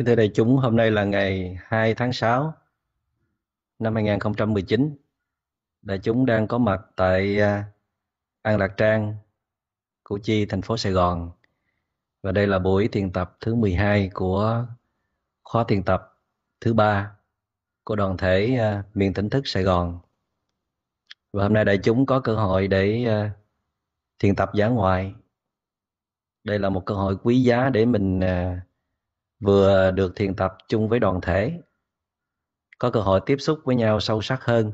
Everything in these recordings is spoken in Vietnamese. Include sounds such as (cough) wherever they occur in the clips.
Kính thưa đại chúng, hôm nay là ngày 2 tháng 6 năm 2019. Đại chúng đang có mặt tại à, An Lạc Trang, Củ Chi, thành phố Sài Gòn. Và đây là buổi thiền tập thứ 12 của khóa thiền tập thứ ba của đoàn thể à, Miền Tỉnh Thức Sài Gòn. Và hôm nay đại chúng có cơ hội để à, thiền tập giảng ngoại. Đây là một cơ hội quý giá để mình vừa được thiền tập chung với đoàn thể có cơ hội tiếp xúc với nhau sâu sắc hơn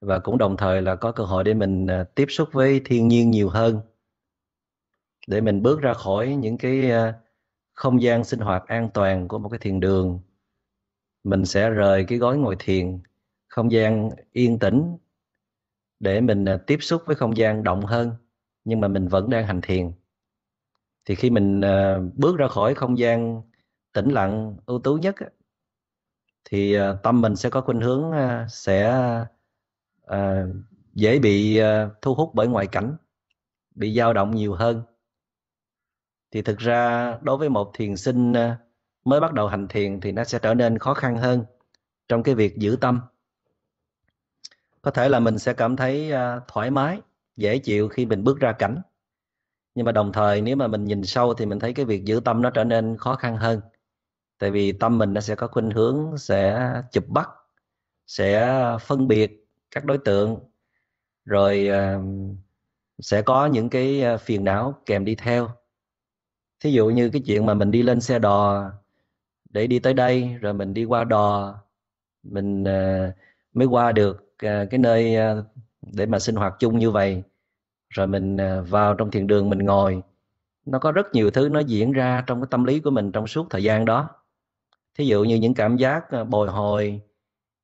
và cũng đồng thời là có cơ hội để mình à, tiếp xúc với thiên nhiên nhiều hơn để mình bước ra khỏi những cái à, không gian sinh hoạt an toàn của một cái thiền đường mình sẽ rời cái gói ngồi thiền không gian yên tĩnh để mình à, tiếp xúc với không gian động hơn nhưng mà mình vẫn đang hành thiền thì khi mình ờ, bước ra khỏi không gian tĩnh lặng ưu tú nhất thì ờ, tâm mình sẽ có khuynh hướng ờ, sẽ dễ bị thu hút bởi ngoại cảnh bị dao động nhiều hơn thì thực ra đối với một thiền sinh mới bắt đầu hành thiền thì nó sẽ trở nên khó khăn hơn trong cái việc giữ tâm có thể là mình sẽ cảm thấy thoải mái dễ chịu khi mình bước ra cảnh nhưng mà đồng thời nếu mà mình nhìn sâu thì mình thấy cái việc giữ tâm nó trở nên khó khăn hơn tại vì tâm mình nó sẽ có khuynh hướng sẽ chụp bắt sẽ phân biệt các đối tượng rồi ờ, sẽ có những cái ờ, phiền não kèm đi theo thí dụ như cái chuyện mà mình đi lên xe đò để đi tới đây rồi mình đi qua đò mình ờ, mới qua được cái nơi để mà sinh hoạt chung như vậy rồi mình à, vào trong thiền đường mình ngồi nó có rất nhiều thứ nó diễn ra trong cái tâm lý của mình trong suốt thời gian đó thí dụ như những cảm giác à, bồi hồi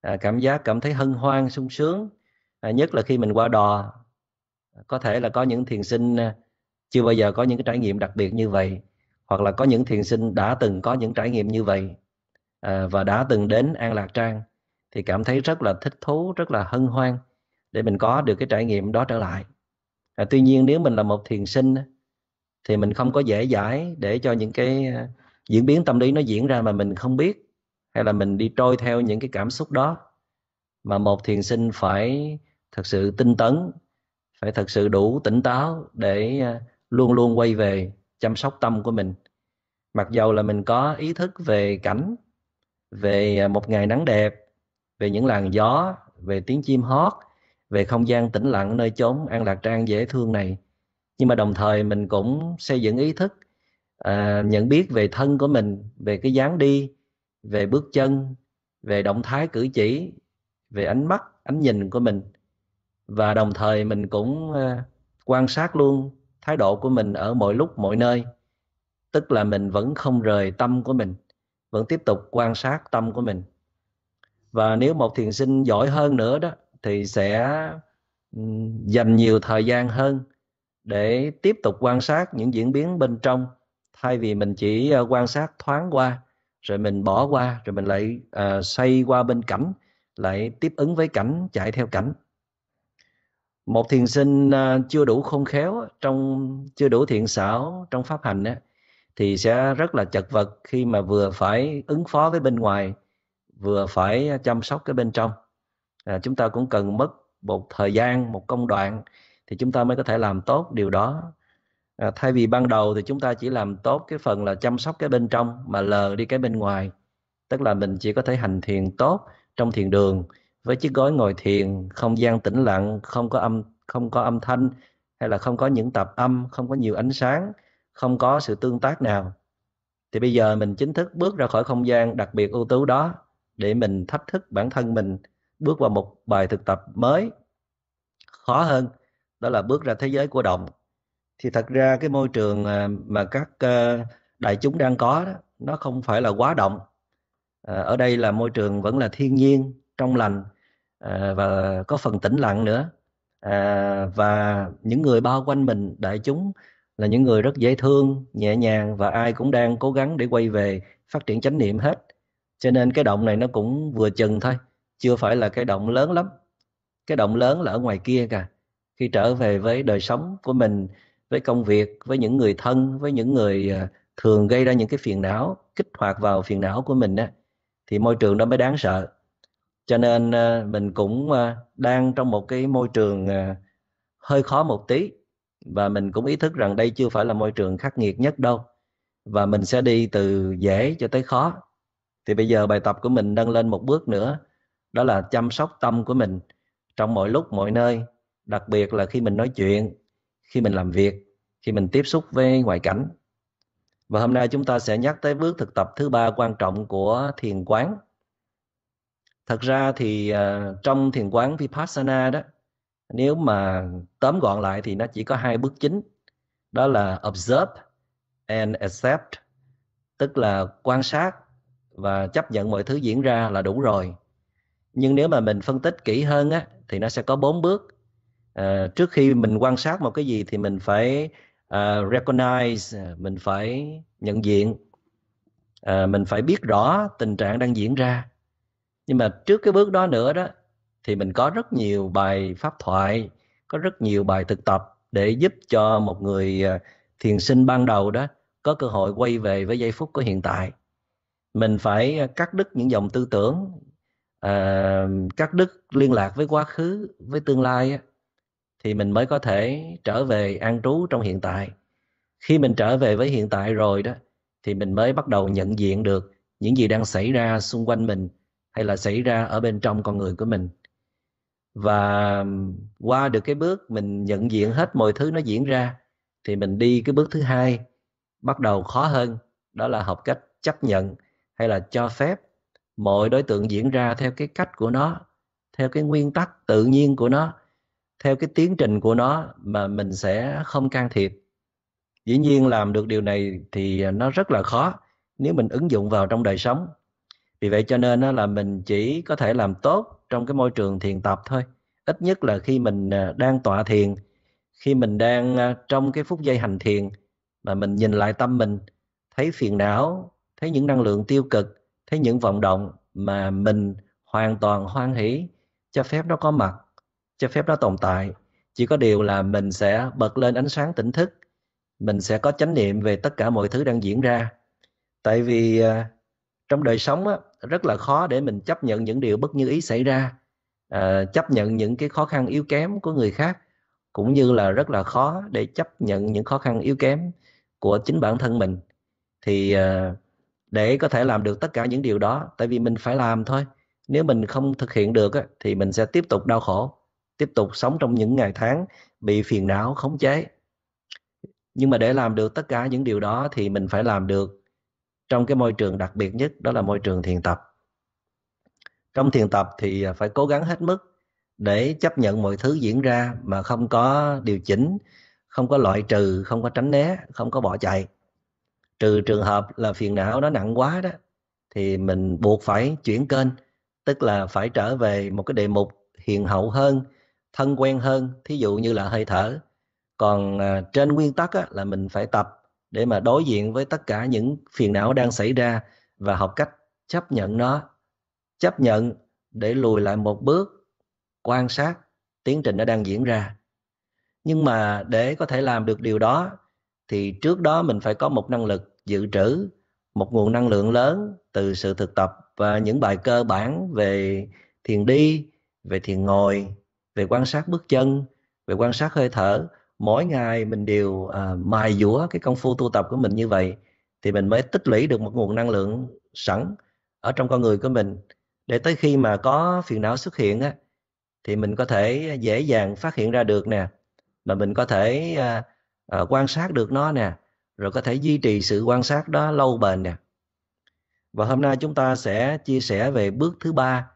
à, cảm giác cảm thấy hân hoan sung sướng nhất là khi mình qua đò có thể là có những thiền sinh chưa bao giờ có những cái trải nghiệm đặc biệt như vậy hoặc là có những thiền sinh đã từng có những trải nghiệm như vậy và đã từng đến an lạc trang thì cảm thấy rất là thích thú rất là hân hoan để mình có được cái trải nghiệm đó trở lại à, tuy nhiên nếu mình là một thiền sinh thì mình không có dễ dãi để cho những cái à, diễn biến tâm lý nó diễn ra mà mình không biết hay là mình đi trôi theo những cái cảm xúc đó mà một thiền sinh phải thật sự tinh tấn phải thật sự đủ tỉnh táo để à, luôn luôn quay về chăm sóc tâm của mình mặc dầu là mình có ý thức về cảnh về à, một ngày nắng đẹp về những làn gió về tiếng chim hót về không gian tĩnh lặng nơi chốn an lạc trang dễ thương này nhưng mà đồng thời mình cũng xây dựng ý thức à, nhận biết về thân của mình về cái dáng đi về bước chân về động thái cử chỉ về ánh mắt ánh nhìn của mình và đồng thời mình cũng à, quan sát luôn thái độ của mình ở mọi lúc mọi nơi tức là mình vẫn không rời tâm của mình vẫn tiếp tục quan sát tâm của mình và nếu một thiền sinh giỏi hơn nữa đó thì sẽ dành nhiều thời gian hơn để tiếp tục quan sát những diễn biến bên trong thay vì mình chỉ ờ, quan sát thoáng qua rồi mình bỏ qua rồi mình lại uh, xoay qua bên cảnh lại tiếp ứng với cảnh chạy theo cảnh một thiền sinh uh, chưa đủ khôn khéo trong chưa đủ thiện xảo trong pháp hành á, thì sẽ rất là chật vật khi mà vừa phải ứng phó với bên ngoài vừa phải chăm sóc cái bên trong à, chúng ta cũng cần mất một thời gian một công đoạn thì chúng ta mới có thể làm tốt điều đó à, thay vì ban đầu thì chúng ta chỉ làm tốt cái phần là chăm sóc cái bên trong mà lờ đi cái bên ngoài tức là mình chỉ có thể hành thiền tốt trong thiền đường với chiếc gối ngồi thiền không gian tĩnh lặng không có âm không có âm thanh hay là không có những tạp âm không có nhiều ánh sáng không có sự tương tác nào thì bây giờ mình chính thức bước ra khỏi không gian đặc biệt ưu tú đó để mình thách thức bản thân mình bước vào một bài thực tập mới khó hơn đó là bước ra thế giới của đồng thì thật ra cái môi trường à, mà các à, đại chúng đang có đó, nó không phải là quá động à, ở đây là môi trường vẫn là thiên nhiên trong lành và có phần tĩnh lặng nữa và những người bao quanh mình đại chúng là những người rất dễ thương nhẹ nhàng và ai cũng đang cố gắng để quay về phát triển chánh niệm hết cho nên cái động này nó cũng vừa chừng thôi chưa phải là cái động lớn lắm cái động lớn là ở ngoài kia cả khi trở về với đời sống của mình với công việc với những người thân với những người à, thường gây ra những cái phiền não kích hoạt vào phiền não của mình á thì môi trường đó mới đáng sợ cho nên à, mình cũng à, đang trong một cái môi trường hơi khó một tí và mình cũng ý thức rằng đây chưa phải là môi trường khắc nghiệt nhất đâu và mình sẽ đi từ dễ cho tới khó thì bây giờ bài tập của mình nâng lên một bước nữa đó là chăm sóc tâm của mình trong mọi lúc mọi nơi đặc biệt là khi mình nói chuyện khi mình làm việc khi mình tiếp xúc với ngoại cảnh và hôm nay chúng ta sẽ nhắc tới bước thực tập thứ ba quan trọng của thiền quán thật ra thì uh, trong thiền quán vipassana đó nếu mà tóm gọn lại thì nó chỉ có hai bước chính đó là observe and accept tức là quan sát và chấp nhận mọi thứ diễn ra là đủ rồi nhưng nếu mà mình phân tích kỹ hơn á thì nó sẽ có bốn bước à, trước khi mình quan sát một cái gì thì mình phải uh, recognize ờ, mình phải nhận diện uh, mình phải biết rõ tình trạng đang diễn ra nhưng mà trước cái bước đó nữa đó thì mình có rất nhiều bài pháp thoại có rất nhiều bài thực tập để giúp cho một người thiền sinh ban đầu đó có cơ hội quay về với giây phút của hiện tại mình phải cắt đứt những dòng tư tưởng à, cắt đứt liên lạc với quá khứ với tương lai thì mình mới có thể trở về an trú trong hiện tại khi mình trở về với hiện tại rồi đó thì mình mới bắt đầu nhận diện được những gì đang xảy ra xung quanh mình hay là xảy ra ở bên trong con người của mình và qua được cái bước mình nhận diện hết mọi thứ nó diễn ra thì mình đi cái bước thứ hai bắt đầu khó hơn đó là học cách chấp nhận hay là cho phép mọi đối tượng diễn ra theo cái cách của nó theo cái nguyên tắc tự nhiên của nó theo cái tiến trình của nó mà mình sẽ không can thiệp dĩ nhiên làm được điều này thì nó rất là khó nếu mình ứng dụng vào trong đời sống vì vậy cho nên là mình chỉ có thể làm tốt trong cái môi trường thiền tập thôi ít nhất là khi mình à, đang tọa thiền khi mình đang à, trong cái phút giây hành thiền mà mình nhìn lại tâm mình thấy phiền não thấy những năng lượng tiêu cực thấy những vận động mà mình hoàn toàn hoan hỷ cho phép nó có mặt cho phép nó tồn tại chỉ có điều là mình sẽ bật lên ánh sáng tỉnh thức mình sẽ có chánh niệm về tất cả mọi thứ đang diễn ra tại vì à, trong đời sống á, rất là khó để mình chấp nhận những điều bất như ý xảy ra à, chấp nhận những cái khó khăn yếu kém của người khác cũng như là rất là khó để chấp nhận những khó khăn yếu kém của chính bản thân mình thì à, để có thể làm được tất cả những điều đó tại vì mình phải làm thôi nếu mình không thực hiện được thì mình sẽ tiếp tục đau khổ tiếp tục sống trong những ngày tháng bị phiền não khống chế nhưng mà để làm được tất cả những điều đó thì mình phải làm được trong cái môi trường đặc biệt nhất đó là môi trường thiền tập trong thiền tập thì à, phải cố gắng hết mức để chấp nhận mọi thứ diễn ra mà không có điều chỉnh không có loại trừ không có tránh né không có bỏ chạy trừ trường hợp là phiền não nó nặng quá đó thì mình buộc phải chuyển kênh tức là phải trở về một cái đề mục hiền hậu hơn thân quen hơn thí dụ như là hơi thở còn à, trên nguyên tắc á, là mình phải tập để mà đối diện với tất cả những phiền não đang xảy ra và học cách chấp nhận nó chấp nhận để lùi lại một bước quan sát tiến trình nó đang diễn ra nhưng mà để có thể làm được điều đó thì trước đó mình phải có một năng lực dự trữ một nguồn năng lượng lớn từ sự thực tập và những bài cơ bản về thiền đi, về thiền ngồi, về quan sát bước chân, về quan sát hơi thở. Mỗi ngày mình đều à, mài dũa cái công phu tu tập của mình như vậy thì mình mới tích lũy được một nguồn năng lượng sẵn ở trong con người của mình để tới khi mà có phiền não xuất hiện á thì mình có thể dễ dàng phát hiện ra được nè mà mình có thể à, à, quan sát được nó nè rồi có thể duy trì sự quan sát đó lâu bền nè và hôm nay chúng ta sẽ chia sẻ về bước thứ ba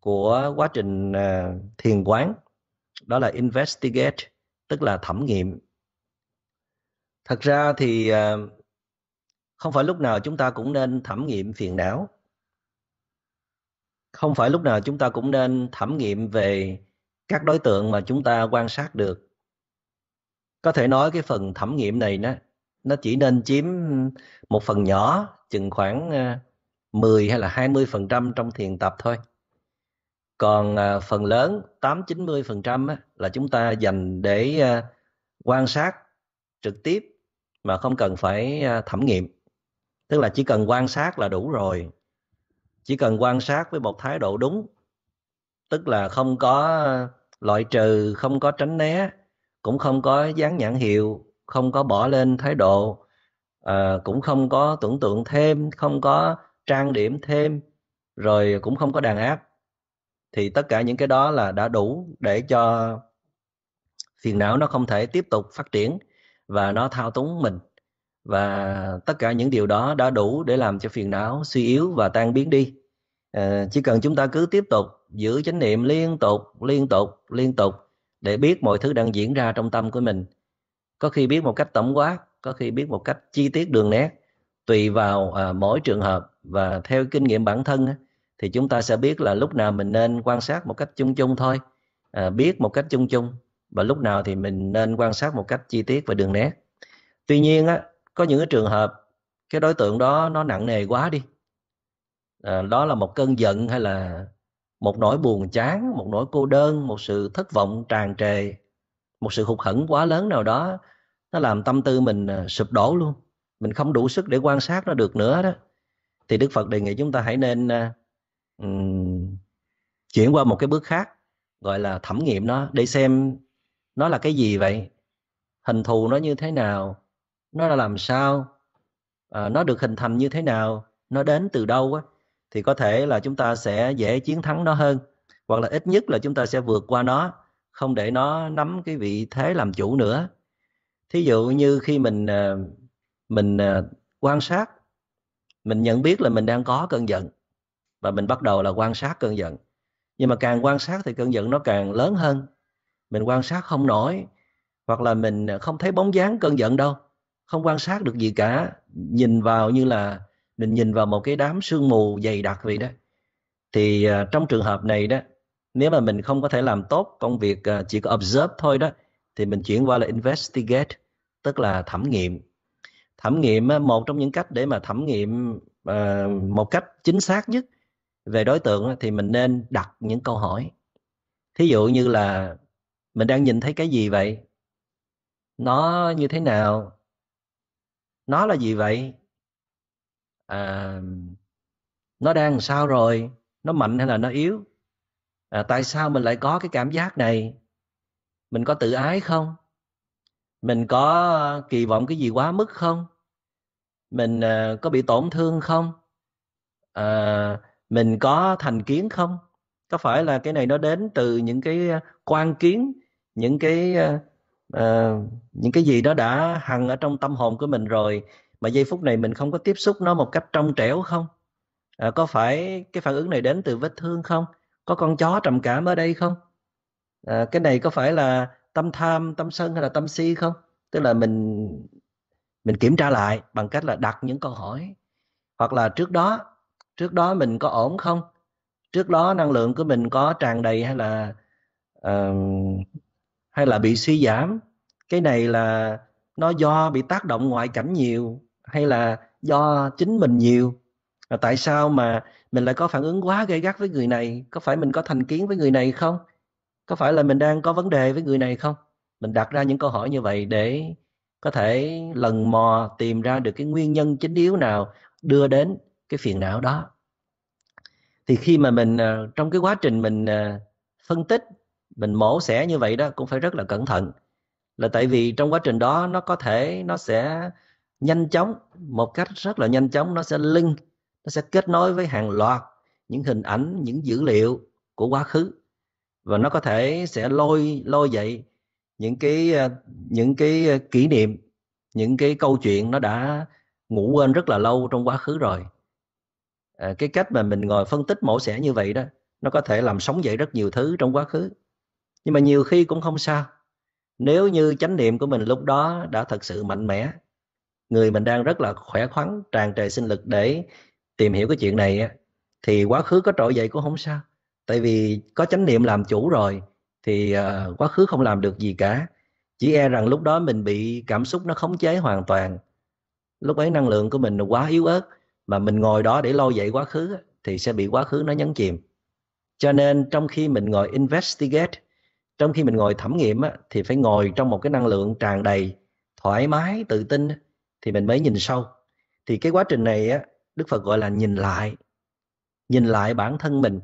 của quá trình à, thiền quán đó là investigate tức là thẩm nghiệm thật ra thì à, không phải lúc nào chúng ta cũng nên thẩm nghiệm phiền não không phải lúc nào chúng ta cũng nên thẩm nghiệm về các đối tượng mà chúng ta quan sát được có thể nói cái phần thẩm nghiệm này nó nó chỉ nên chiếm một phần nhỏ chừng khoảng 10 ờ, hay là 20 phần trăm trong thiền tập thôi còn ờ, phần lớn 8 90 phần trăm là chúng ta dành để ờ, quan sát trực tiếp mà không cần phải thẩm nghiệm tức là chỉ cần quan sát là đủ rồi chỉ cần quan sát với một thái độ đúng tức là không có loại trừ không có tránh né cũng không có dán nhãn hiệu không có bỏ lên thái độ à, cũng không có tưởng tượng thêm không có trang điểm thêm rồi cũng không có đàn áp thì tất cả những cái đó là đã đủ để cho phiền não nó không thể tiếp tục phát triển và nó thao túng mình và tất cả những điều đó đã đủ để làm cho phiền não suy yếu và tan biến đi à, chỉ cần chúng ta cứ tiếp tục giữ chánh niệm liên tục liên tục liên tục để biết mọi thứ đang diễn ra trong tâm của mình có khi biết một cách tổng quát có khi biết một cách chi tiết đường nét tùy vào à, mỗi trường hợp và theo kinh nghiệm bản thân thì chúng ta sẽ biết là lúc nào mình nên quan sát một cách chung chung thôi à, biết một cách chung chung và lúc nào thì mình nên quan sát một cách chi tiết và đường nét tuy nhiên á, có những cái trường hợp cái đối tượng đó nó nặng nề quá đi à, đó là một cơn giận hay là một nỗi buồn chán một nỗi cô đơn một sự thất vọng tràn trề một sự hụt hẫng quá lớn nào đó nó làm tâm tư mình à, sụp đổ luôn mình không đủ sức để quan sát nó được nữa đó thì đức phật đề nghị chúng ta hãy nên um, chuyển qua một cái bước khác gọi là thẩm nghiệm nó để xem nó là cái gì vậy hình thù nó như thế nào nó là làm sao à, nó được hình thành như thế nào nó đến từ đâu á thì có thể là chúng ta sẽ dễ chiến thắng nó hơn hoặc là ít nhất là chúng ta sẽ vượt qua nó không để nó nắm cái vị thế làm chủ nữa thí dụ như khi mình ờ, mình ờ, quan sát mình nhận biết là mình đang có cơn giận và mình bắt đầu là quan sát cơn giận nhưng mà càng quan sát thì cơn giận nó càng lớn hơn mình quan sát không nổi hoặc là mình ờ, không thấy bóng dáng cơn giận đâu không quan sát được gì cả nhìn vào như là mình nhìn vào một cái đám sương mù dày đặc vậy đó thì trong trường hợp này đó nếu mà mình không có thể làm tốt công việc chỉ có observe thôi đó thì mình chuyển qua là investigate tức là thẩm nghiệm thẩm nghiệm một trong những cách để mà thẩm nghiệm ờ, một cách chính xác nhất về đối tượng thì mình nên đặt những câu hỏi thí dụ như là mình đang nhìn thấy cái gì vậy nó như thế nào nó là gì vậy à, nó đang sao rồi nó mạnh hay là nó yếu à, tại sao mình lại có cái cảm giác này mình có tự ái không mình có ờ, kỳ vọng cái gì quá mức không mình ờ, có bị tổn thương không uh, mình có thành kiến không có phải là cái này nó đến từ những cái quan kiến những cái uh, những cái gì đó đã hằng ở trong tâm hồn của mình rồi mà giây phút này mình không có tiếp xúc nó một cách trong trẻo không uh, có phải cái phản ứng này đến từ vết thương không có con chó trầm cảm ở đây không à, cái này có phải là tâm tham tâm sân hay là tâm si không tức là mình mình kiểm tra lại bằng cách là đặt những câu hỏi hoặc là trước đó trước đó mình có ổn không trước đó năng lượng của mình có tràn đầy hay là uh, hay là bị suy giảm cái này là nó do bị tác động ngoại cảnh nhiều hay là do chính mình nhiều à, tại sao mà mình lại có phản ứng quá gây gắt với người này có phải mình có thành kiến với người này không có phải là mình đang có vấn đề với người này không mình đặt ra những câu hỏi như vậy để có thể lần mò tìm ra được cái nguyên nhân chính yếu nào đưa đến cái phiền não đó thì khi mà mình ờ, trong cái quá trình mình ờ, phân tích mình mổ xẻ như vậy đó cũng phải rất là cẩn thận là tại vì trong quá trình đó nó có thể nó sẽ nhanh chóng một cách rất là nhanh chóng nó sẽ link nó sẽ kết nối với hàng loạt những hình ảnh những dữ liệu của quá khứ và nó có thể sẽ lôi lôi dậy những cái ờ, những cái ờ, kỷ niệm những cái câu chuyện nó đã ngủ quên rất là lâu trong quá khứ rồi à, cái cách mà mình ngồi phân tích mổ xẻ như vậy đó nó có thể làm sống dậy rất nhiều thứ trong quá khứ nhưng mà nhiều khi cũng không sao nếu như chánh niệm của mình lúc đó đã thật sự mạnh mẽ người mình đang rất là khỏe khoắn tràn trề sinh lực để tìm hiểu cái chuyện này thì quá khứ có trỗi dậy cũng không sao tại vì có chánh niệm làm chủ rồi thì uh, quá khứ không làm được gì cả chỉ e rằng lúc đó mình bị cảm xúc nó khống chế hoàn toàn lúc ấy năng lượng của mình quá yếu ớt mà mình ngồi đó để lo dậy quá khứ thì sẽ bị quá khứ nó nhấn chìm cho nên trong khi mình ngồi investigate trong khi mình ngồi thẩm nghiệm thì phải ngồi trong một cái năng lượng tràn đầy thoải mái tự tin thì mình mới nhìn sâu thì cái quá trình này á, đức phật gọi là nhìn lại nhìn lại bản thân mình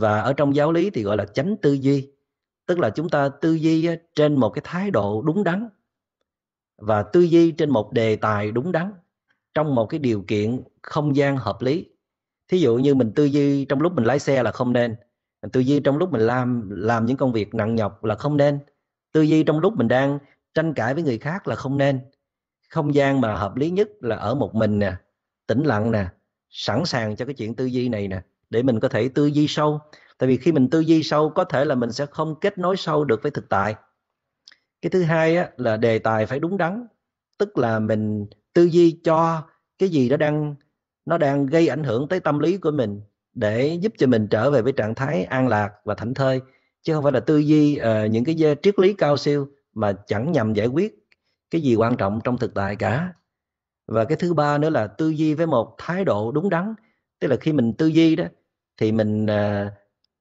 và ở trong giáo lý thì gọi là chánh tư duy tức là chúng ta tư duy trên một cái thái độ đúng đắn và tư duy trên một đề tài đúng đắn trong một cái điều kiện không gian hợp lý thí dụ như mình tư duy trong lúc mình lái xe là không nên mình tư duy trong lúc mình làm làm những công việc nặng nhọc là không nên tư duy trong lúc mình đang tranh cãi với người khác là không nên không gian mà hợp lý nhất là ở một mình nè tĩnh lặng nè sẵn sàng cho cái chuyện tư duy này nè để mình có thể tư duy sâu tại vì khi mình tư duy sâu có thể là mình sẽ không kết nối sâu được với thực tại cái thứ hai á, là đề tài phải đúng đắn tức là mình tư duy cho cái gì đó đang nó đang gây ảnh hưởng tới tâm lý của mình để giúp cho mình trở về với trạng thái an lạc và thảnh thơi chứ không phải là tư duy uh, những cái triết lý cao siêu mà chẳng nhằm giải quyết cái gì quan trọng trong thực tại cả và cái thứ ba nữa là tư duy với một thái độ đúng đắn tức là khi mình tư duy đó thì mình à,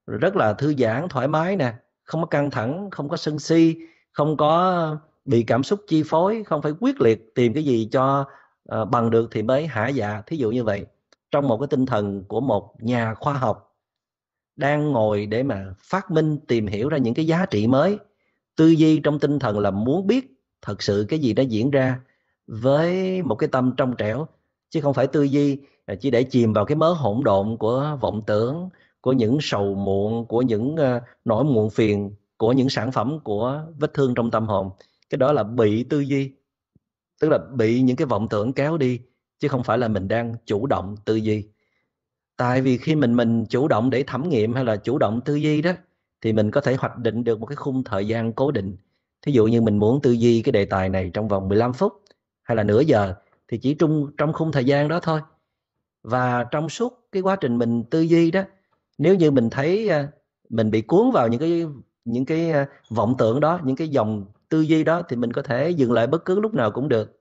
rất là thư giãn thoải mái nè không có căng thẳng không có sân si không có bị cảm xúc chi phối không phải quyết liệt tìm cái gì cho ờ, bằng được thì mới hạ dạ thí dụ như vậy trong một cái tinh thần của một nhà khoa học đang ngồi để mà phát minh tìm hiểu ra những cái giá trị mới tư duy trong tinh thần là muốn biết thật sự cái gì đã diễn ra với một cái tâm trong trẻo chứ không phải tư duy chỉ để chìm vào cái mớ hỗn độn của vọng tưởng của những sầu muộn của những ờ, nỗi muộn phiền của những sản phẩm của vết thương trong tâm hồn cái đó là bị tư duy tức là bị những cái vọng tưởng kéo đi chứ không phải là mình đang chủ động tư duy tại vì khi mình mình chủ động để thẩm nghiệm hay là chủ động tư duy đó thì mình có thể hoạch định được một cái khung thời gian cố định thí dụ như mình muốn tư duy cái đề tài này trong vòng 15 phút hay là nửa giờ thì chỉ trung trong khung thời gian đó thôi và trong suốt cái quá trình mình tư duy đó nếu như mình thấy à, mình bị cuốn vào những cái những cái à, vọng tưởng đó những cái dòng tư duy đó thì mình có thể dừng lại bất cứ lúc nào cũng được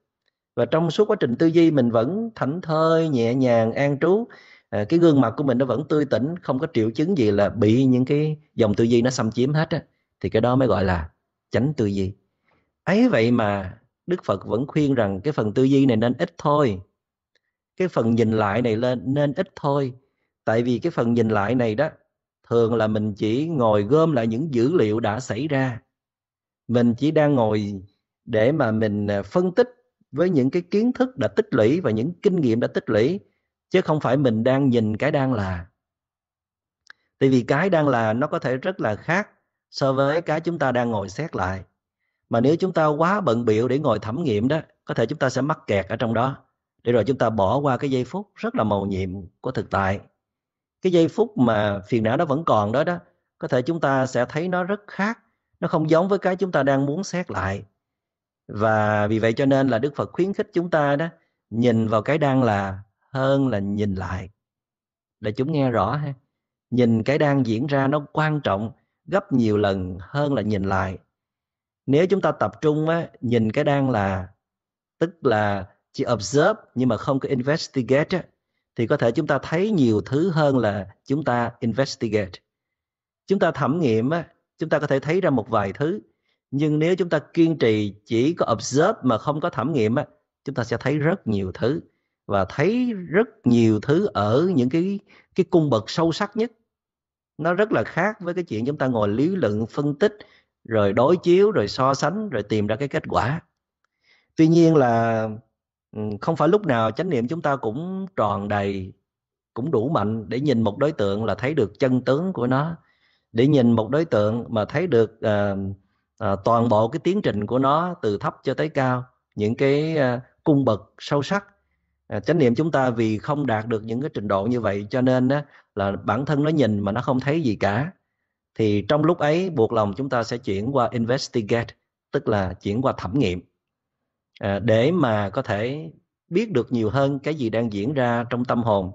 và trong suốt quá trình tư duy mình vẫn thảnh thơi nhẹ nhàng an trú à, cái gương mặt của mình nó vẫn tươi tỉnh không có triệu chứng gì là bị những cái dòng tư duy nó xâm chiếm hết á thì cái đó mới gọi là tránh tư duy ấy vậy mà đức phật vẫn khuyên rằng cái phần tư duy này nên ít thôi cái phần nhìn lại này lên nên ít thôi tại vì cái phần nhìn lại này đó thường là mình chỉ ngồi gom lại những dữ liệu đã xảy ra mình chỉ đang ngồi để mà mình à, phân tích với những cái kiến thức đã tích lũy và những kinh nghiệm đã tích lũy chứ không phải mình đang nhìn cái đang là tại vì cái đang là nó có thể rất là khác so với cái chúng ta đang ngồi xét lại mà nếu chúng ta quá bận biểu để ngồi thẩm nghiệm đó có thể chúng ta sẽ mắc kẹt ở trong đó để rồi chúng ta bỏ qua cái giây phút rất là màu nhiệm của thực tại cái giây phút mà phiền não nó vẫn còn đó đó có thể chúng ta sẽ thấy nó rất khác nó không giống với cái chúng ta đang muốn xét lại và vì vậy cho nên là đức phật khuyến khích chúng ta đó nhìn vào cái đang là hơn là nhìn lại để chúng nghe rõ ha nhìn cái đang diễn ra nó quan trọng gấp nhiều lần hơn là nhìn lại nếu chúng ta tập trung á, nhìn cái đang là tức là chỉ observe nhưng mà không có investigate thì có thể chúng ta thấy nhiều thứ hơn là chúng ta investigate chúng ta thẩm nghiệm chúng ta có thể thấy ra một vài thứ nhưng nếu chúng ta kiên trì chỉ có observe mà không có thẩm nghiệm chúng ta sẽ thấy rất nhiều thứ và thấy rất nhiều thứ ở những cái cái cung bậc sâu sắc nhất nó rất là khác với cái chuyện chúng ta ngồi lý luận phân tích rồi đối chiếu rồi so sánh rồi tìm ra cái kết quả tuy nhiên là không phải lúc nào chánh niệm chúng ta cũng tròn đầy cũng đủ mạnh để nhìn một đối tượng là thấy được chân tướng của nó để nhìn một đối tượng mà thấy được uh, uh, toàn bộ cái tiến trình của nó từ thấp cho tới cao những cái uh, cung bậc sâu sắc uh, chánh niệm chúng ta vì không đạt được những cái trình độ như vậy cho nên uh, là bản thân nó nhìn mà nó không thấy gì cả thì trong lúc ấy buộc lòng chúng ta sẽ chuyển qua investigate tức là chuyển qua thẩm nghiệm À, để mà có thể biết được nhiều hơn cái gì đang diễn ra trong tâm hồn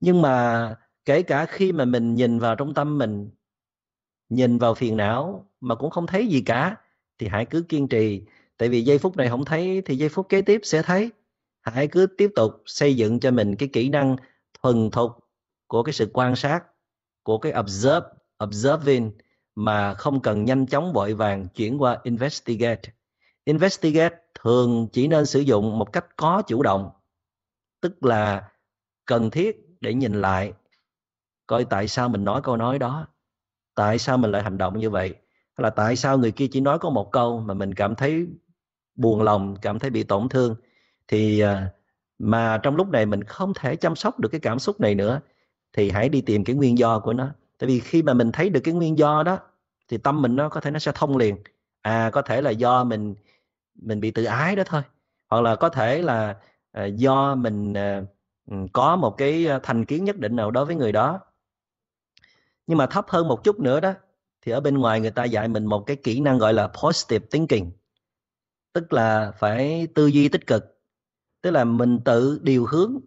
nhưng mà kể cả khi mà mình nhìn vào trong tâm mình nhìn vào phiền não mà cũng không thấy gì cả thì hãy cứ kiên trì tại vì giây phút này không thấy thì giây phút kế tiếp sẽ thấy hãy cứ tiếp tục xây dựng cho mình cái kỹ năng thuần thục của cái sự quan sát của cái observe observing mà không cần nhanh chóng vội vàng chuyển qua investigate investigate thường chỉ nên sử dụng một cách có chủ động tức là cần thiết để nhìn lại coi tại sao mình nói câu nói đó tại sao mình lại hành động như vậy hay là tại sao người kia chỉ nói có một câu mà mình cảm thấy buồn lòng cảm thấy bị tổn thương thì à, mà trong lúc này mình không thể chăm sóc được cái cảm xúc này nữa thì hãy đi tìm cái nguyên do của nó tại vì khi mà mình thấy được cái nguyên do đó thì tâm mình nó có thể nó sẽ thông liền à có thể là do mình mình bị tự ái đó thôi hoặc là có thể là uh, do mình uh, có một cái ờ, thành kiến nhất định nào đối với người đó nhưng mà thấp hơn một chút nữa đó thì ở bên ngoài người ta dạy mình một cái kỹ năng gọi là positive thinking tức là phải tư duy tích cực tức là mình tự điều hướng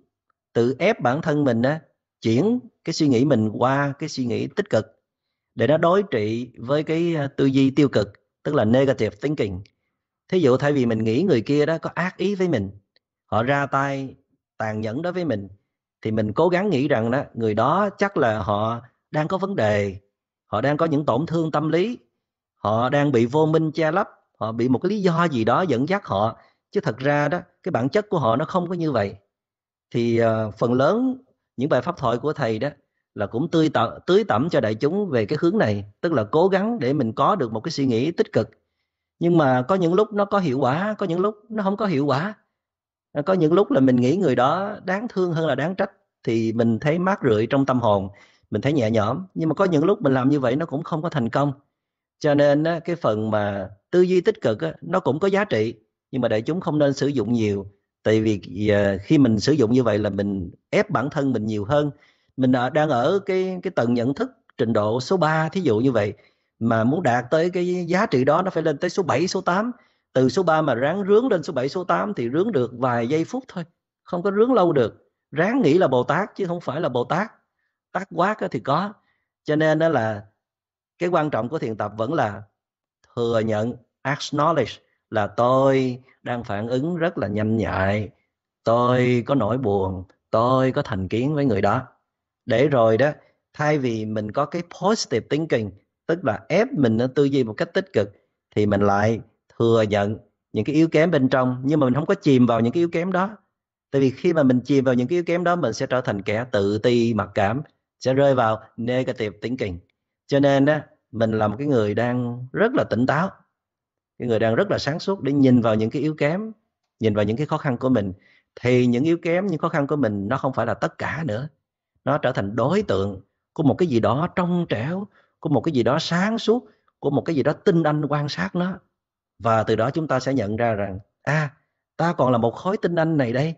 tự ép bản thân mình á chuyển cái suy nghĩ mình qua cái suy nghĩ tích cực để nó đối trị với cái tư duy tiêu cực tức là negative thinking thí dụ thay vì mình nghĩ người kia đó có ác ý với mình họ ra tay tàn nhẫn đối với mình thì mình cố gắng nghĩ rằng đó người đó chắc là họ đang có vấn đề họ đang có những tổn thương tâm lý họ đang bị vô minh che lấp họ bị một cái lý do gì đó dẫn dắt họ chứ thật ra đó cái bản chất của họ nó không có như vậy thì uh, phần lớn những bài pháp thoại của thầy đó là cũng tươi tẩm, tưới tẩm cho đại chúng về cái hướng này tức là cố gắng để mình có được một cái suy nghĩ tích cực nhưng mà có những lúc nó có hiệu quả có những lúc nó không có hiệu quả ờ, có những lúc là mình nghĩ người đó đáng thương hơn là đáng trách thì mình thấy mát rượi trong tâm hồn mình thấy nhẹ nhõm nhưng mà có những lúc mình làm như vậy nó cũng không có thành công cho nên cái phần mà tư duy tích cực nó cũng có giá trị nhưng mà đại chúng không nên sử dụng nhiều tại vì ờ, khi mình sử dụng như vậy là mình ép bản thân mình nhiều hơn mình ờ, đang ở cái cái tầng nhận thức trình độ số 3 thí dụ như vậy mà muốn đạt tới cái giá trị đó nó phải lên tới số 7 số 8 từ số 3 mà ráng rướng lên số 7 số 8 thì rướng được vài giây phút thôi không có rướng lâu được ráng nghĩ là Bồ Tát chứ không phải là Bồ Tát tác quá thì có cho nên đó là cái quan trọng của thiền tập vẫn là thừa nhận acknowledge là tôi đang phản ứng rất là nhanh nhạy tôi có nỗi buồn tôi có thành kiến với người đó để rồi đó thay vì mình có cái positive thinking tức là ép mình tư duy một cách tích cực thì mình lại thừa nhận những cái yếu kém bên trong nhưng mà mình không có chìm vào những cái yếu kém đó tại vì khi mà mình chìm vào những cái yếu kém đó mình sẽ trở thành kẻ tự ti mặc cảm sẽ rơi vào negative thinking cho nên đó mình là một cái người đang rất là tỉnh táo cái người đang rất là sáng suốt để nhìn vào những cái yếu kém nhìn vào những cái khó khăn của mình thì những yếu kém những khó khăn của mình nó không phải là tất cả nữa nó trở thành đối tượng của một cái gì đó trong trẻo của một cái gì đó sáng suốt của một cái gì đó tinh anh quan sát nó và từ đó chúng ta sẽ nhận ra rằng a à, ta còn là một khối tinh anh này đây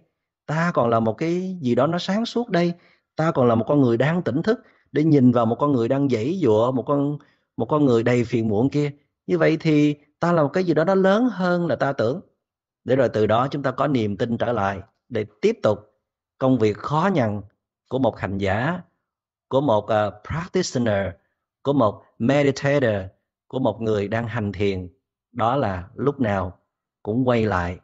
ta còn là một cái gì đó nó sáng suốt đây ta còn là một con người đang tỉnh thức để nhìn vào một con người đang dãy dụa một con một con người đầy phiền muộn kia như vậy thì ta là một cái gì đó nó lớn hơn là ta tưởng để rồi từ đó chúng ta có niềm tin trở lại để tiếp tục công việc khó nhằn của một hành giả của một uh, practitioner của một meditator của một người đang hành thiền đó là lúc nào cũng quay lại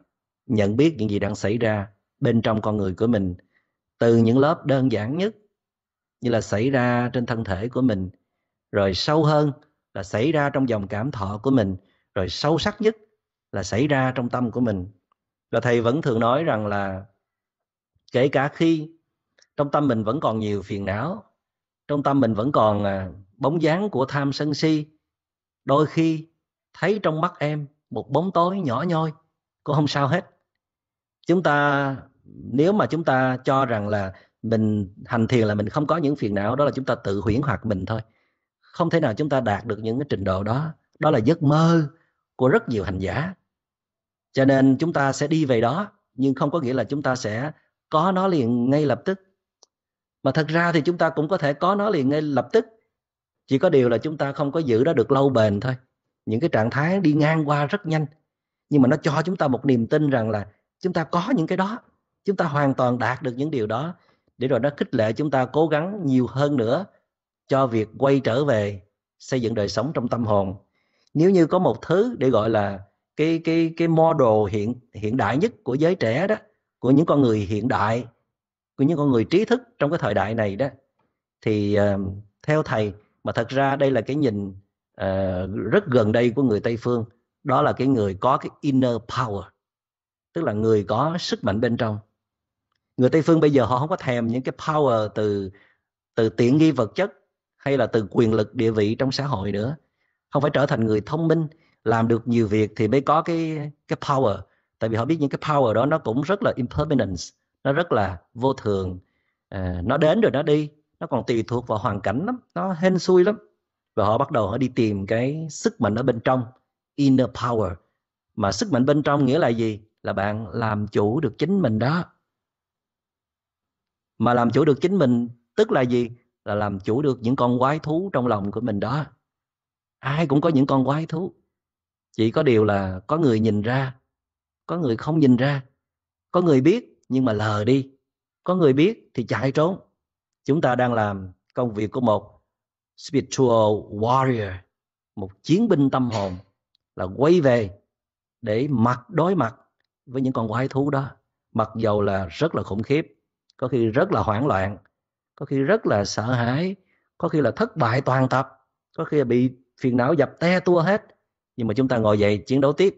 nhận biết những gì đang xảy ra bên trong con người của mình từ những lớp đơn giản nhất như là xảy ra trên thân thể của mình rồi sâu hơn là xảy ra trong dòng cảm thọ của mình rồi sâu sắc nhất là xảy ra trong tâm của mình và thầy vẫn thường nói rằng là kể cả khi trong tâm mình vẫn còn nhiều phiền não trong tâm mình vẫn còn à, bóng dáng của tham sân si đôi khi thấy trong mắt em một bóng tối nhỏ nhoi cũng không sao hết chúng ta nếu mà chúng ta cho rằng là mình hành thiền là mình không có những phiền não đó là chúng ta tự huyễn hoặc mình thôi không thể nào chúng ta đạt được những cái trình độ đó đó là giấc mơ của rất nhiều hành giả cho nên chúng ta sẽ đi về đó nhưng không có nghĩa là chúng ta sẽ có nó liền ngay lập tức mà thật ra thì chúng ta cũng có thể có nó liền ngay lập tức chỉ có điều là chúng ta không có giữ đó được lâu bền thôi những cái trạng thái đi ngang qua rất nhanh nhưng mà nó cho chúng ta một niềm tin rằng là chúng ta có những cái đó chúng ta hoàn toàn đạt được những điều đó để rồi nó khích lệ chúng ta cố gắng nhiều hơn nữa cho việc quay trở về xây dựng đời sống trong tâm hồn nếu như có một thứ để gọi là cái cái cái model hiện hiện đại nhất của giới trẻ đó của những con người hiện đại của những con người trí thức trong cái thời đại này đó thì uh, theo thầy mà thật ra đây là cái nhìn uh, rất gần đây của người tây phương đó là cái người có cái inner power tức là người có sức mạnh bên trong người tây phương bây giờ họ không có thèm những cái power từ từ tiện nghi vật chất hay là từ quyền lực địa vị trong xã hội nữa không phải trở thành người thông minh làm được nhiều việc thì mới có cái cái power tại vì họ biết những cái power đó nó cũng rất là impermanence nó rất là vô thường à, nó đến rồi nó đi nó còn tùy thuộc vào hoàn cảnh lắm nó hên xui lắm và họ bắt đầu họ đi tìm cái sức mạnh ở bên trong inner power mà sức mạnh bên trong nghĩa là gì là bạn làm chủ được chính mình đó mà làm chủ được chính mình tức là gì là làm chủ được những con quái thú trong lòng của mình đó ai cũng có những con quái thú chỉ có điều là có người nhìn ra có người không nhìn ra có người biết nhưng mà lờ đi có người biết thì chạy trốn Chúng ta đang làm công việc của một spiritual warrior, một chiến binh tâm hồn là quay về để mặt đối mặt với những con quái thú đó. Mặc dầu là rất là khủng khiếp, có khi rất là hoảng loạn, có khi rất là sợ hãi, có khi là thất bại toàn tập, có khi là bị phiền não dập te tua hết. Nhưng mà chúng ta ngồi dậy chiến đấu tiếp.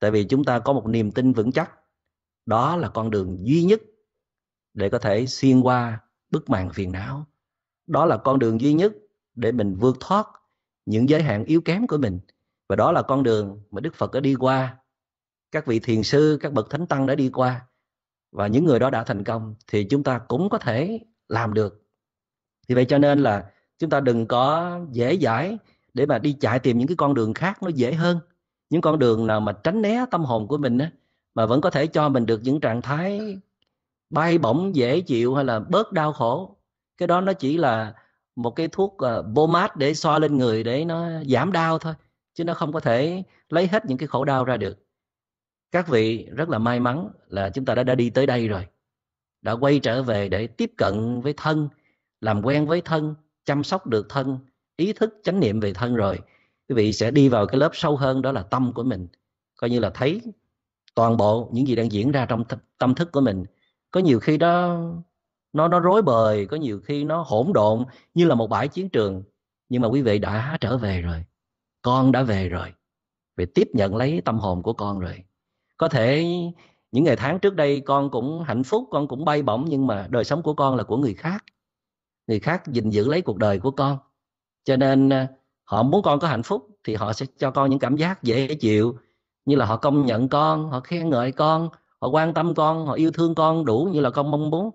Tại vì chúng ta có một niềm tin vững chắc. Đó là con đường duy nhất để có thể xuyên qua bức màn phiền não. Đó là con đường duy nhất để mình vượt thoát những giới hạn yếu kém của mình. Và đó là con đường mà Đức Phật đã đi qua, các vị thiền sư, các bậc thánh tăng đã đi qua. Và những người đó đã thành công thì chúng ta cũng có thể làm được. Thì vậy cho nên là chúng ta đừng có dễ dãi để mà đi chạy tìm những cái con đường khác nó dễ hơn. Những con đường nào mà tránh né tâm hồn của mình á, mà vẫn có thể cho mình được những trạng thái bay bổng dễ chịu hay là bớt đau khổ cái đó nó chỉ là một cái thuốc uh, ờ, pomade để xoa lên người để nó giảm đau thôi chứ nó không có thể lấy hết những cái khổ đau ra được các vị rất là may mắn là chúng ta đã đã đi tới đây rồi đã quay trở về để tiếp cận với thân làm quen với thân chăm sóc được thân ý thức chánh niệm về thân rồi quý vị sẽ đi vào cái lớp sâu hơn đó là tâm của mình coi như là thấy toàn bộ những gì đang diễn ra trong tâm thức của mình có nhiều khi đó nó nó rối bời có nhiều khi nó hỗn độn như là một bãi chiến trường nhưng mà quý vị đã trở về rồi con đã về rồi về tiếp nhận lấy tâm hồn của con rồi có thể những ngày tháng trước đây con cũng hạnh phúc con cũng bay bổng nhưng mà đời sống của con là của người khác người khác gìn giữ lấy cuộc đời của con cho nên à, họ muốn con có hạnh phúc thì họ sẽ cho con những cảm giác dễ chịu như là họ công nhận con họ khen ngợi con họ quan tâm con họ yêu thương con đủ như là con mong muốn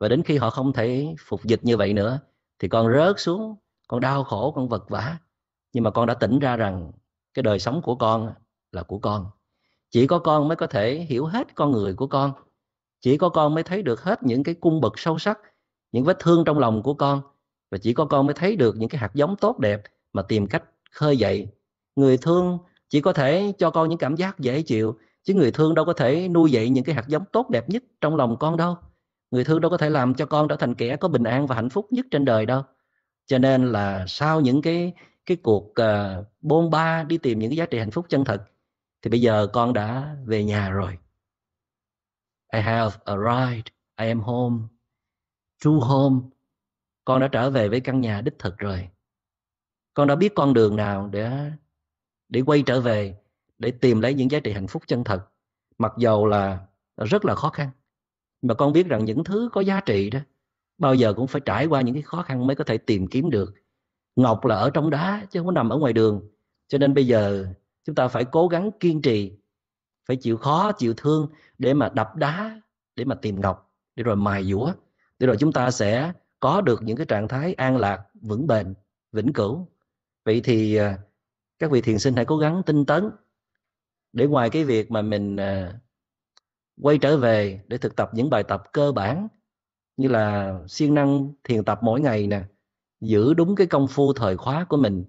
và đến khi họ không thể phục dịch như vậy nữa thì con rớt xuống con đau khổ con vật vã nhưng mà con đã tỉnh ra rằng cái đời sống của con là của con chỉ có con mới có thể hiểu hết con người của con chỉ có con mới thấy được hết những cái cung bậc sâu sắc những vết thương trong lòng của con và chỉ có con mới thấy được những cái hạt giống tốt đẹp mà tìm cách khơi dậy người thương chỉ có thể cho con những cảm giác dễ chịu chứ người thương đâu có thể nuôi dạy những cái hạt giống tốt đẹp nhất trong lòng con đâu người thương đâu có thể làm cho con trở thành kẻ có bình an và hạnh phúc nhất trên đời đâu cho nên là sau những cái cái cuộc uh, bôn ba đi tìm những cái giá trị hạnh phúc chân thật thì bây giờ con đã về nhà rồi I have arrived I am home true home con đã trở về với căn nhà đích thực rồi con đã biết con đường nào để để quay trở về để tìm lấy những giá trị hạnh phúc chân thật mặc dầu là rất là khó khăn mà con biết rằng những thứ có giá trị đó bao giờ cũng phải trải qua những cái khó khăn mới có thể tìm kiếm được ngọc là ở trong đá chứ không có nằm ở ngoài đường cho nên bây giờ chúng ta phải cố gắng kiên trì phải chịu khó chịu thương để mà đập đá để mà tìm ngọc để rồi mài dũa để rồi chúng ta sẽ có được những cái trạng thái an lạc vững bền vĩnh cửu vậy thì à, các vị thiền sinh hãy cố gắng tinh tấn để ngoài cái việc mà mình à, quay trở về để thực tập những bài tập cơ bản như là siêng năng thiền tập mỗi ngày nè giữ đúng cái công phu thời khóa của mình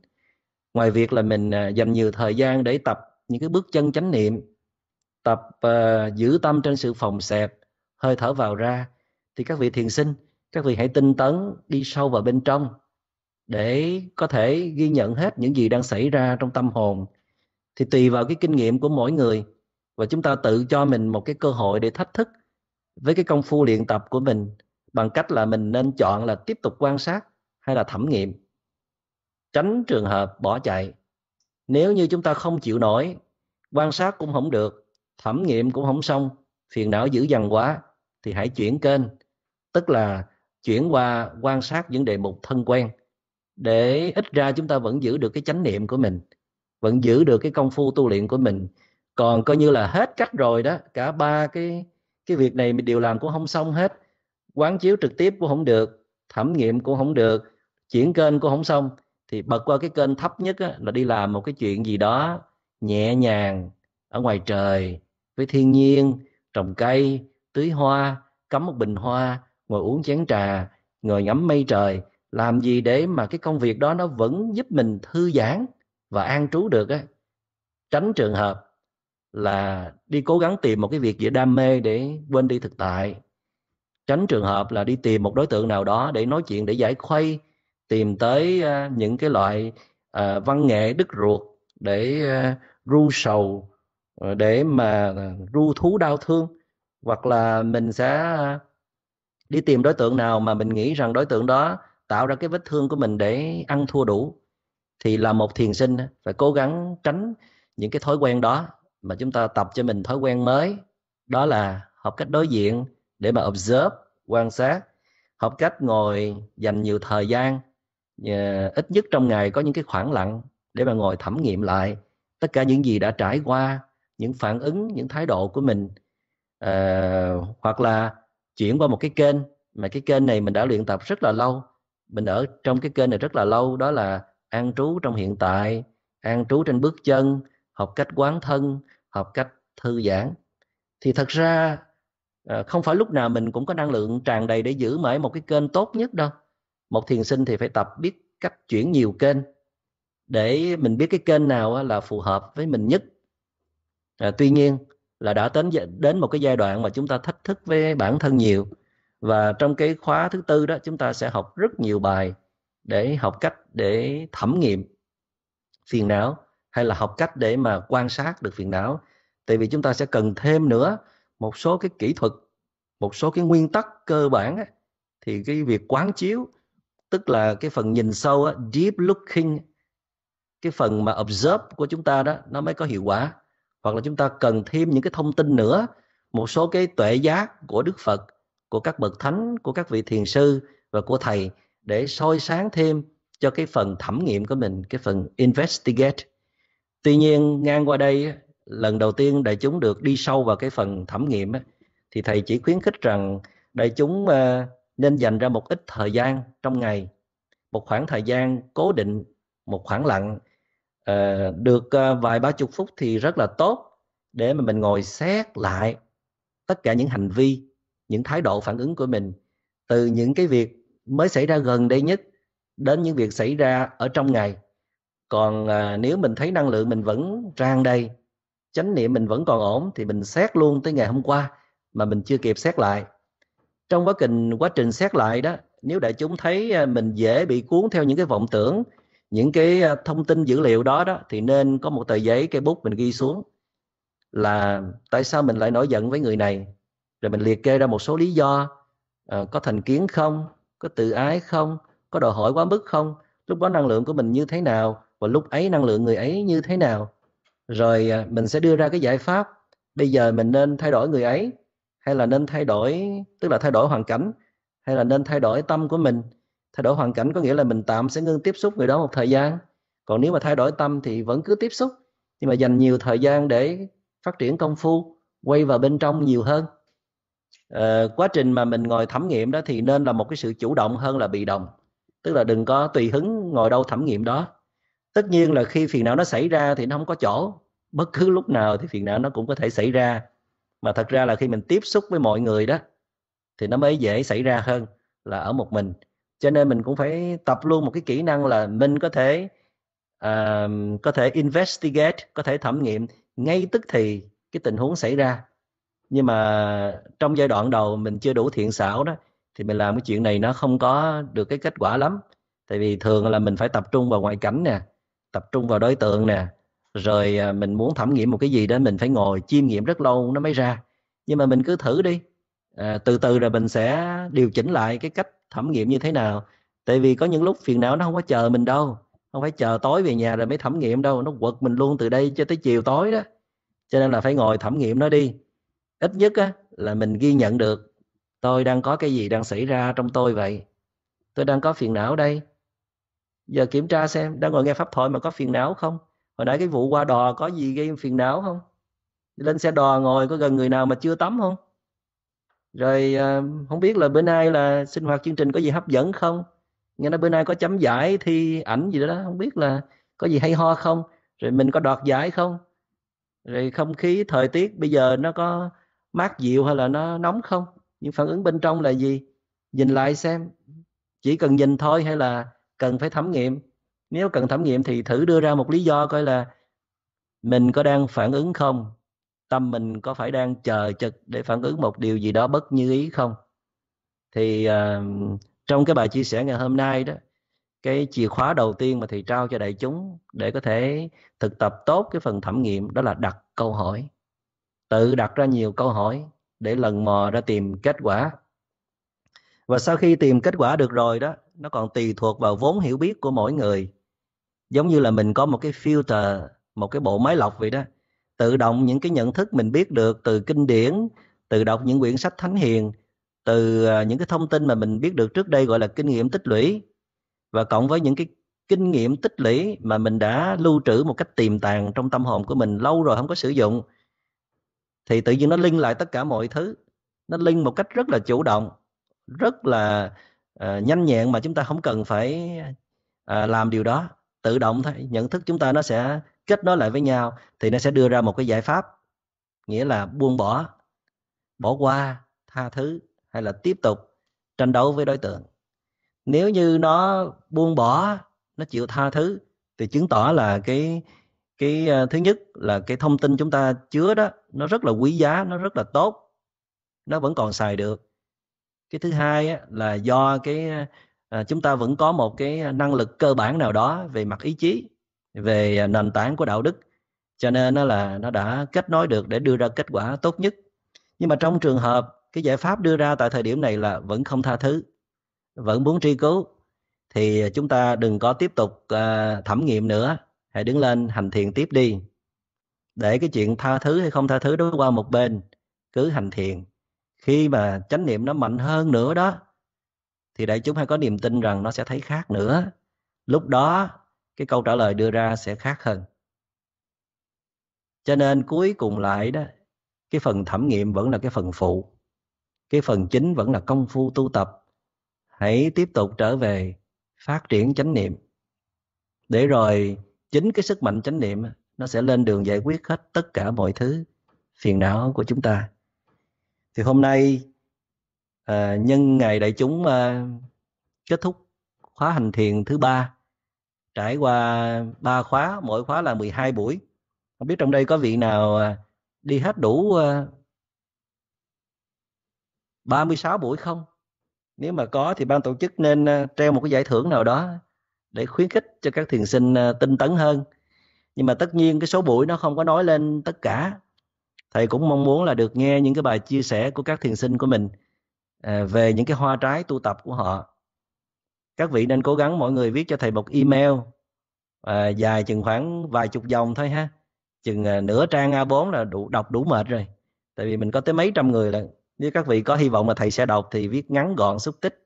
ngoài việc là mình à, dành nhiều thời gian để tập những cái bước chân chánh niệm tập uh, giữ tâm trên sự phòng xẹp hơi thở vào ra thì các vị thiền sinh các vị hãy tinh tấn đi sâu vào bên trong để có thể ghi nhận hết những gì đang xảy ra trong tâm hồn thì tùy vào cái kinh nghiệm của mỗi người và chúng ta tự cho mình một cái cơ hội để thách thức với cái công phu luyện tập của mình bằng cách là mình nên chọn là tiếp tục quan sát hay là thẩm nghiệm tránh trường hợp bỏ chạy nếu như chúng ta không chịu nổi quan sát cũng không được thẩm nghiệm cũng không xong phiền não dữ dằn quá thì hãy chuyển kênh tức là chuyển qua quan sát những đề mục thân quen để ít ra chúng ta vẫn giữ được cái chánh niệm của mình vẫn giữ được cái công phu tu luyện của mình còn coi như là hết cách rồi đó cả ba cái cái việc này mình đều làm cũng không xong hết quán chiếu trực tiếp cũng không được thẩm nghiệm cũng không được chuyển kênh cũng không xong thì bật qua cái kênh thấp nhất á, là đi làm một cái chuyện gì đó nhẹ nhàng ở ngoài trời với thiên nhiên trồng cây tưới hoa cắm một bình hoa ngồi uống chén trà ngồi ngắm mây trời làm gì để mà cái công việc đó nó vẫn giúp mình thư giãn và an trú được á tránh trường hợp là đi cố gắng tìm một cái việc gì đam mê để quên đi thực tại tránh trường hợp là đi tìm một đối tượng nào đó để nói chuyện để giải khuây tìm tới uh, những cái loại uh, văn nghệ đứt ruột để uh, ru sầu ờ, để mà ru thú đau thương hoặc là mình sẽ đi tìm đối tượng nào mà mình nghĩ rằng đối tượng đó tạo ra cái vết thương của mình để ăn thua đủ thì là một thiền sinh phải cố gắng tránh những cái thói quen đó mà chúng ta tập cho mình thói quen mới đó là học cách đối diện để mà observe quan sát học cách ngồi dành nhiều thời gian ờ, ít nhất trong ngày có những cái khoảng lặng để mà ngồi thẩm nghiệm lại tất cả những gì đã trải qua những phản ứng những thái độ của mình à, hoặc là chuyển qua một cái kênh mà cái kênh này mình đã luyện tập rất là lâu mình ở trong cái kênh này rất là lâu đó là an trú trong hiện tại an trú trên bước chân học cách quán thân học cách thư giãn thì thật ra ờ, không phải lúc nào mình cũng có năng lượng tràn đầy để giữ mãi một cái kênh tốt nhất đâu một thiền sinh thì phải tập biết cách chuyển nhiều kênh để mình biết cái kênh nào là phù hợp với mình nhất à, tuy nhiên là đã đến đến một cái giai đoạn mà chúng ta thách thức với bản thân nhiều và trong cái khóa thứ tư đó chúng ta sẽ học rất nhiều bài để học cách để thẩm nghiệm phiền não hay là học cách để mà quan sát được phiền não tại vì chúng ta sẽ cần thêm nữa một số cái kỹ thuật một số cái nguyên tắc cơ bản ấy, thì cái việc quán chiếu tức là cái phần nhìn sâu á, deep looking cái phần mà observe của chúng ta đó nó mới có hiệu quả hoặc là chúng ta cần thêm những cái thông tin nữa một số cái tuệ giác của đức phật của các bậc thánh của các vị thiền sư và của thầy để soi sáng thêm cho cái phần thẩm nghiệm của mình cái phần investigate tuy nhiên ngang qua đây lần đầu tiên đại chúng được đi sâu vào cái phần thẩm nghiệm thì thầy chỉ khuyến khích rằng đại chúng à, nên dành ra một ít thời gian trong ngày một khoảng thời gian cố định một khoảng lặng à, được à, vài ba chục phút thì rất là tốt để mà mình ngồi xét lại tất cả những hành vi những thái độ phản ứng của mình từ những cái việc mới xảy ra gần đây nhất đến những việc xảy ra ở trong ngày còn à, nếu mình thấy năng lượng mình vẫn rang đây chánh niệm mình vẫn còn ổn thì mình xét luôn tới ngày hôm qua mà mình chưa kịp xét lại trong quá trình quá trình xét lại đó nếu đại chúng thấy à, mình dễ bị cuốn theo những cái vọng tưởng những cái à, thông tin dữ liệu đó đó thì nên có một tờ giấy cây bút mình ghi xuống là tại sao mình lại nổi giận với người này rồi mình liệt kê ra một số lý do à, có thành kiến không có tự ái không có đòi hỏi quá mức không lúc đó năng lượng của mình như thế nào và lúc ấy năng lượng người ấy như thế nào rồi à, mình sẽ đưa ra cái giải pháp bây giờ mình nên thay đổi người ấy hay là nên thay đổi tức là thay đổi hoàn cảnh hay là nên thay đổi tâm của mình thay đổi hoàn cảnh có nghĩa là mình tạm sẽ ngưng tiếp xúc người đó một thời gian còn nếu mà thay đổi tâm thì vẫn cứ tiếp xúc nhưng mà dành nhiều thời gian để phát triển công phu quay vào bên trong nhiều hơn Ờ, quá trình mà mình ngồi thẩm nghiệm đó thì nên là một cái sự chủ động hơn là bị động tức là đừng có tùy hứng ngồi đâu thẩm nghiệm đó tất nhiên là khi phiền não nó xảy ra thì nó không có chỗ bất cứ lúc nào thì phiền não nó cũng có thể xảy ra mà thật ra là khi mình tiếp xúc với mọi người đó thì nó mới dễ xảy ra hơn là ở một mình cho nên mình cũng phải tập luôn một cái kỹ năng là mình có thể uh, có thể investigate có thể thẩm nghiệm ngay tức thì cái tình huống xảy ra nhưng mà trong giai đoạn đầu mình chưa đủ thiện xảo đó thì mình làm cái chuyện này nó không có được cái kết quả lắm tại vì thường là mình phải tập trung vào ngoại cảnh nè tập trung vào đối tượng nè rồi à, mình muốn thẩm nghiệm một cái gì đó mình phải ngồi chiêm nghiệm rất lâu nó mới ra nhưng mà mình cứ thử đi à, từ từ rồi mình sẽ điều chỉnh lại cái cách thẩm nghiệm như thế nào tại vì có những lúc phiền não nó không có chờ mình đâu không phải chờ tối về nhà rồi mới thẩm nghiệm đâu nó quật mình luôn từ đây cho tới chiều tối đó cho nên là phải ngồi thẩm nghiệm nó đi ít nhất á, là mình ghi nhận được tôi đang có cái gì đang xảy ra trong tôi vậy tôi đang có phiền não đây giờ kiểm tra xem đang ngồi nghe pháp thoại mà có phiền não không hồi nãy cái vụ qua đò có gì gây phiền não không lên xe đò ngồi có gần người nào mà chưa tắm không rồi ờ, không biết là bữa nay là sinh hoạt chương trình có gì hấp dẫn không nghe nói bữa nay có chấm giải thi ảnh gì đó không biết là có gì hay ho không rồi mình có đoạt giải không rồi không khí thời tiết bây giờ nó có mát dịu hay là nó nóng không nhưng phản ứng bên trong là gì nhìn lại xem chỉ cần nhìn thôi hay là cần phải thẩm nghiệm nếu cần thẩm nghiệm thì thử đưa ra một lý do coi là mình có đang phản ứng không tâm mình có phải đang chờ chực để phản ứng một điều gì đó bất như ý không thì uh, trong cái bài chia sẻ ngày hôm nay đó cái chìa khóa đầu tiên mà thầy trao cho đại chúng để có thể thực tập tốt cái phần thẩm nghiệm đó là đặt câu hỏi tự đặt ra nhiều câu hỏi để lần mò ra tìm kết quả và sau khi tìm kết quả được rồi đó nó còn tùy thuộc vào vốn hiểu biết của mỗi người giống như là mình có một cái filter một cái bộ máy lọc vậy đó tự động những cái nhận thức mình biết được từ kinh điển từ đọc những quyển sách thánh hiền từ à, những cái thông tin mà mình biết được trước đây gọi là kinh nghiệm tích lũy và cộng với những cái kinh nghiệm tích lũy mà mình đã lưu trữ một cách tiềm tàng trong tâm hồn của mình lâu rồi không có sử dụng thì tự nhiên nó linh lại tất cả mọi thứ nó linh một cách rất là chủ động rất là uh, nhanh nhẹn mà chúng ta không cần phải uh, làm điều đó tự động thôi nhận thức chúng ta nó sẽ kết nối lại với nhau thì nó sẽ đưa ra một cái giải pháp nghĩa là buông bỏ bỏ qua tha thứ hay là tiếp tục tranh đấu với đối tượng nếu như nó buông bỏ nó chịu tha thứ thì chứng tỏ là cái cái uh, thứ nhất là cái thông tin chúng ta chứa đó nó rất là quý giá nó rất là tốt nó vẫn còn xài được cái thứ hai á, là do cái à, chúng ta vẫn có một cái năng lực cơ bản nào đó về mặt ý chí về nền tảng của đạo đức cho nên nó là nó đã kết nối được để đưa ra kết quả tốt nhất nhưng mà trong trường hợp cái giải pháp đưa ra tại thời điểm này là vẫn không tha thứ vẫn muốn tri cứu thì chúng ta đừng có tiếp tục à, thẩm nghiệm nữa hãy đứng lên hành thiền tiếp đi để cái chuyện tha thứ hay không tha thứ đó qua một bên cứ hành thiền khi mà chánh niệm nó mạnh hơn nữa đó thì đại chúng hay có niềm tin rằng nó sẽ thấy khác nữa lúc đó cái câu trả lời đưa ra sẽ khác hơn cho nên cuối cùng lại đó cái phần thẩm nghiệm vẫn là cái phần phụ cái phần chính vẫn là công phu tu tập hãy tiếp tục trở về phát triển chánh niệm để rồi chính cái sức mạnh chánh niệm nó sẽ lên đường giải quyết hết tất cả mọi thứ phiền não của chúng ta thì hôm nay à, nhân ngày đại chúng à, kết thúc khóa hành thiền thứ ba trải qua ba khóa mỗi khóa là 12 buổi không biết trong đây có vị nào à, đi hết đủ 36 à, buổi không nếu mà có thì ban tổ chức nên à, treo một cái giải thưởng nào đó để khuyến khích cho các thiền sinh tinh tấn hơn nhưng mà tất nhiên cái số buổi nó không có nói lên tất cả thầy cũng mong muốn là được nghe những cái bài chia sẻ của các thiền sinh của mình à, về những cái hoa trái tu tập của họ các vị nên cố gắng mọi người viết cho thầy một email à, dài chừng khoảng vài chục dòng thôi ha chừng à, nửa trang A4 là đủ đọc đủ mệt rồi tại vì mình có tới mấy trăm người là nếu các vị có hy vọng mà thầy sẽ đọc thì viết ngắn gọn xúc tích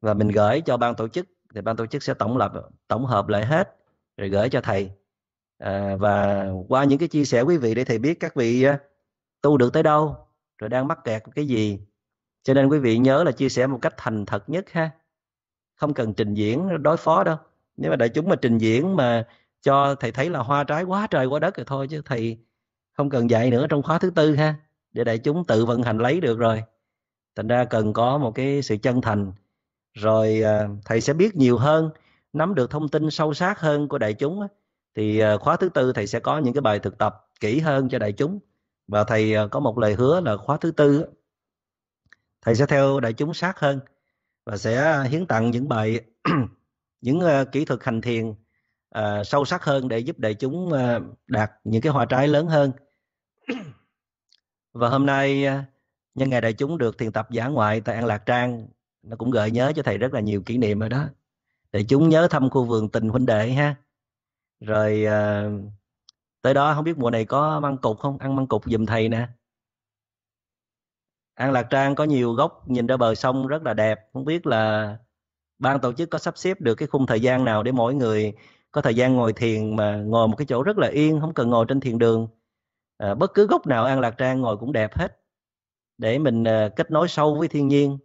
và mình gửi cho ban tổ chức thì ban tổ chức sẽ tổng lập tổng hợp lại hết rồi gửi cho thầy à, và qua những cái chia sẻ quý vị để thầy biết các vị à, tu được tới đâu rồi đang mắc kẹt cái gì cho nên quý vị nhớ là chia sẻ một cách thành thật nhất ha không cần trình diễn đối phó đâu nếu mà đại chúng mà trình diễn mà cho thầy thấy là hoa trái quá trời quá đất rồi thôi chứ thầy không cần dạy nữa trong khóa thứ tư ha để đại chúng tự vận hành lấy được rồi thành ra cần có một cái sự chân thành rồi à, thầy sẽ biết nhiều hơn nắm được thông tin sâu sát hơn của đại chúng thì ờ, khóa thứ tư thầy sẽ có những cái bài thực tập kỹ hơn cho đại chúng và thầy ờ, có một lời hứa là khóa thứ tư thầy sẽ theo đại chúng sát hơn và sẽ hiến tặng những bài (clears throat) những ờ, kỹ thuật hành thiền sâu sắc hơn để giúp đại chúng đạt những cái hoa trái lớn hơn và hôm nay nhân ngày đại chúng được thiền tập giả ngoại tại An Lạc Trang nó cũng gợi nhớ cho thầy rất là nhiều kỷ niệm rồi đó đại chúng nhớ thăm khu vườn tình huynh đệ ha rồi à, tới đó không biết mùa này có măng cục không ăn măng cục giùm thầy nè An Lạc Trang có nhiều góc nhìn ra bờ sông rất là đẹp không biết là ban tổ chức có sắp xếp được cái khung thời gian nào để mỗi người có thời gian ngồi thiền mà ngồi một cái chỗ rất là yên không cần ngồi trên thiền đường à, bất cứ góc nào An Lạc Trang ngồi cũng đẹp hết để mình à, kết nối sâu với thiên nhiên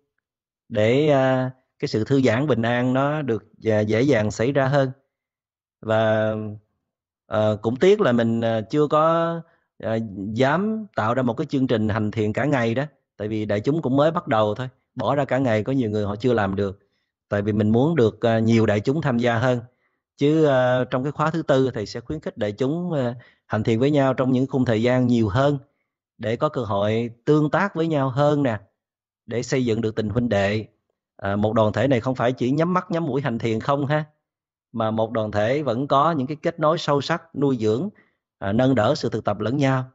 để à, cái sự thư giãn bình an nó được à, dễ dàng xảy ra hơn và uh, cũng tiếc là mình ờ, chưa có uh, dám tạo ra một cái chương trình hành thiền cả ngày đó tại vì đại chúng cũng mới bắt đầu thôi bỏ ra cả ngày có nhiều người họ chưa làm được tại vì mình muốn được uh, nhiều đại chúng tham gia hơn chứ uh, trong cái khóa thứ tư thì sẽ khuyến khích đại chúng uh, hành thiền với nhau trong những khung thời gian nhiều hơn để có cơ hội tương tác với nhau hơn nè để xây dựng được tình huynh đệ à, một đoàn thể này không phải chỉ nhắm mắt nhắm mũi hành thiền không ha mà một đoàn thể vẫn có những cái kết nối sâu sắc nuôi dưỡng à, nâng đỡ sự thực tập lẫn nhau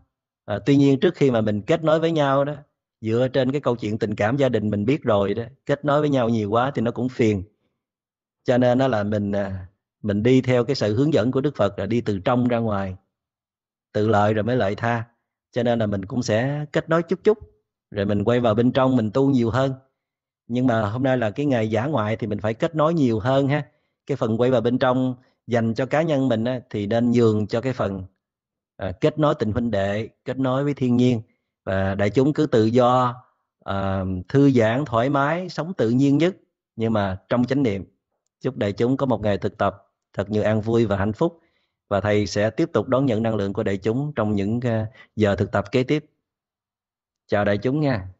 à, tuy nhiên trước khi mà mình kết nối với nhau đó dựa trên cái câu chuyện tình cảm gia đình mình biết rồi đó kết nối với nhau nhiều quá thì nó cũng phiền cho nên nó là mình à, mình đi theo cái sự hướng dẫn của đức phật là đi từ trong ra ngoài tự lợi rồi mới lợi tha cho nên là mình cũng sẽ kết nối chút chút rồi mình quay vào bên trong mình tu nhiều hơn nhưng mà hôm nay là cái ngày giả ngoại thì mình phải kết nối nhiều hơn ha cái phần quay vào bên trong dành cho cá nhân mình á, thì nên nhường cho cái phần à, kết nối tình huynh đệ kết nối với thiên nhiên và đại chúng cứ tự do à, thư giãn thoải mái sống tự nhiên nhất nhưng mà trong chánh niệm chúc đại chúng có một ngày thực tập thật nhiều an vui và hạnh phúc và thầy sẽ tiếp tục đón nhận năng lượng của đại chúng trong những ờ, giờ thực tập kế tiếp chào đại chúng nha